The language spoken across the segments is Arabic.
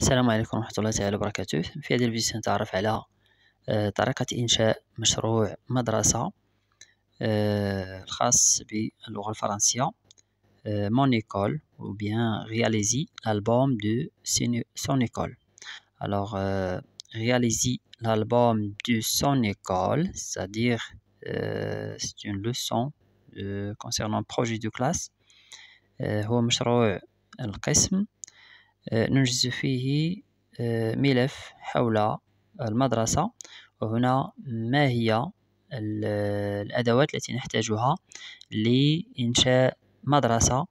السلام عليكم ورحمة الله تعالى وبركاته في هذه الفيديو سنتعرف على طريقه انشاء مشروع مدرسه الخاص باللغه الفرنسيه Mon école ou bien réaliser l'album de son école alors euh, réaliser l'album de son école c'est-à-dire euh, c'est une leçon euh, concernant projet de classe هو ننجز آه، فيه آه، ملف حول المدرسة وهنا ما هي الأدوات التي نحتاجها لإنشاء مدرسة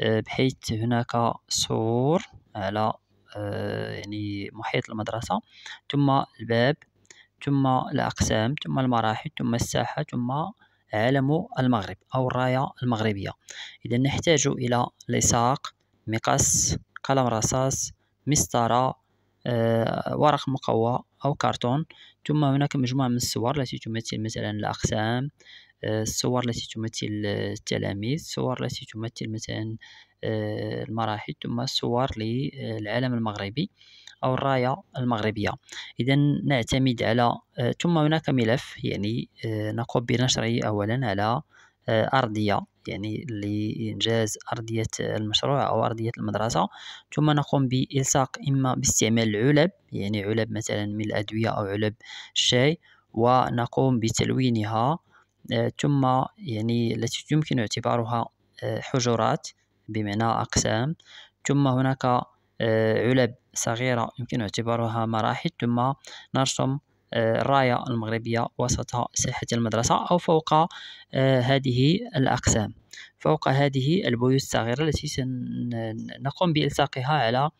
آه، بحيث هناك سور على يعني محيط المدرسة ثم الباب ثم الأقسام ثم المراحل ثم الساحة ثم علم المغرب أو الراية المغربية إذا نحتاج إلى لصاق مقص قلم رصاص مسطرة آه، ورق مقوى أو كرتون ثم هناك مجموعة من الصور التي تمثل مثلا الأقسام آه، الصور التي تمثل التلاميذ الصور التي تمثل مثلا آه، المراحل ثم الصور للعالم المغربي أو الراية المغربية إذا نعتمد على ثم هناك ملف يعني نقوم بنشره أولا على أرضية يعني لإنجاز أرضية المشروع أو أرضية المدرسة ثم نقوم بإلصاق إما باستعمال العلب يعني علب مثلا من الأدوية أو علب الشاي ونقوم بتلوينها ثم يعني التي يمكن اعتبارها آه، حجرات بمعنى أقسام ثم هناك آه، علب صغيرة يمكن اعتبارها مراحل ثم نرسم آه، الراية المغربية وسط ساحة المدرسة أو فوق هذه الأقسام فوق هذه البيوت الصغيرة التي سنقوم بإلصاقها على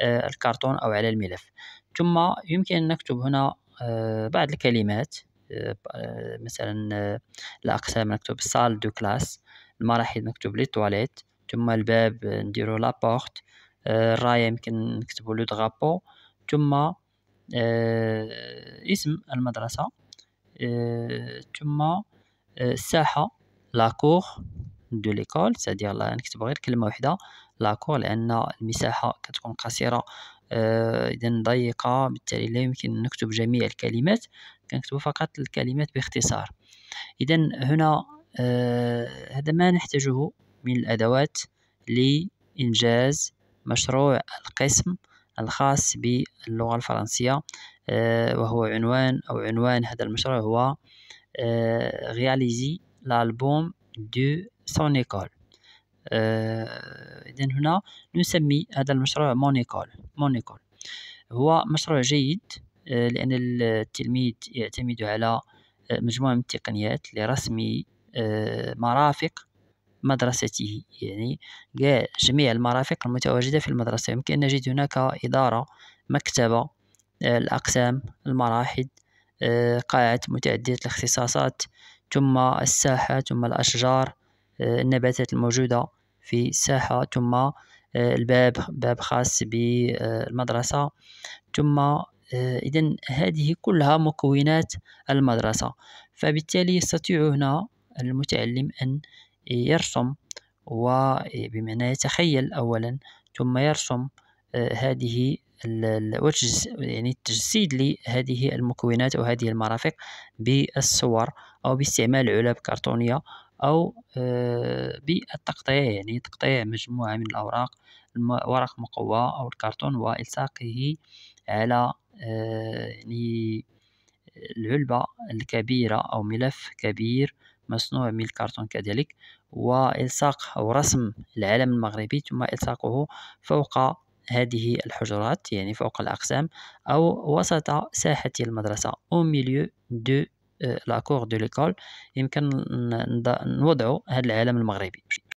آه، الكرتون أو على الملف ثم يمكن أن نكتب هنا آه، بعض الكلمات آه، مثلا الأقسام نكتب سال دو كلاس المراحل نكتب لي تواليت ثم الباب نديرو لابورت الراية يمكن نكتبو لو دغابو ثم اسم المدرسة ثم الساحة لاكور دو ليكول cest a نكتب غير كلمه واحده لاكور لان المساحه كتكون قصيره آه، اذا ضيقه بالتالي لا يمكن نكتب جميع الكلمات كنكتب فقط الكلمات باختصار اذا هنا آه، هذا ما نحتاجه من الادوات لانجاز مشروع القسم الخاص باللغه الفرنسيه آه، وهو عنوان او عنوان هذا المشروع هو غياليزي لالبوم دو سون ايكول اذا هنا نسمي هذا المشروع مونيكول ايكول هو مشروع جيد آه، لان التلميذ يعتمد على آه، مجموعه من التقنيات لرسم آه، مرافق مدرسته يعني جميع المرافق المتواجدة في المدرسة يمكن أن نجد هناك إدارة مكتبة الأقسام المراحل قاعة متعددة الاختصاصات ثم الساحة ثم الأشجار آه، النباتات الموجودة في الساحة ثم آه، الباب باب خاص بالمدرسة ثم آه، إذا هذه كلها مكونات المدرسة فبالتالي يستطيع هنا المتعلم أن يرسم وبمعنى يتخيل أولا ثم يرسم هذه يعني التجسيد لهذه المكونات أو هذه المرافق بالصور أو باستعمال علب كرتونية أو آه، بالتقطيع يعني تقطيع مجموعة من الأوراق ورق مقوى أو الكرتون وإلصاقه على آه، يعني العلبة الكبيرة أو ملف كبير مصنوع من الكرتون كذلك وإلصاق أو رسم العلم المغربي ثم إلصاقه فوق هذه الحجرات يعني فوق الأقسام أو وسط ساحة المدرسة أو ميليو دو لاكور دو ليكول يمكن نوضعوا هذا العالم المغربي